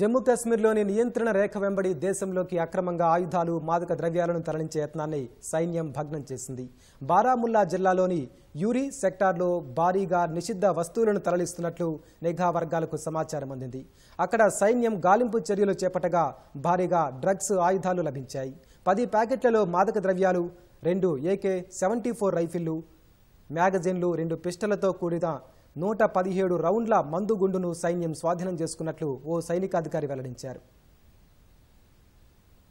జమ్మూ కాశ్మీర్లోని నియంత్రణ రేఖ వెంబడి దేశంలోకి అక్రమంగా ఆయుధాలు మాదక ద్రవ్యాలను తరలించే యత్నాన్ని సైన్యం భగ్నం చేసింది బారాముల్లా జిల్లాలోని యూరి సెక్టార్లో భారీగా నిషిద్ధ వస్తువులను తరలిస్తున్నట్లు నిఘా వర్గాలకు సమాచారం అందింది అక్కడ సైన్యం గాలింపు చర్యలు చేపట్టగా భారీగా డ్రగ్స్ ఆయుధాలు లభించాయి పది ప్యాకెట్లలో మాదక ద్రవ్యాలు రెండు ఏకే సెవెంటీ ఫోర్ రైఫిళ్లు మ్యాగజైన్లు రెండు పిస్టళ్లతో కూడిన నూట పదిహేడు రౌండ్ల మందుగుండును సైన్యం స్వాధీనం చేసుకున్నట్లు ఓ సైనికాధికారి వెల్లడించారు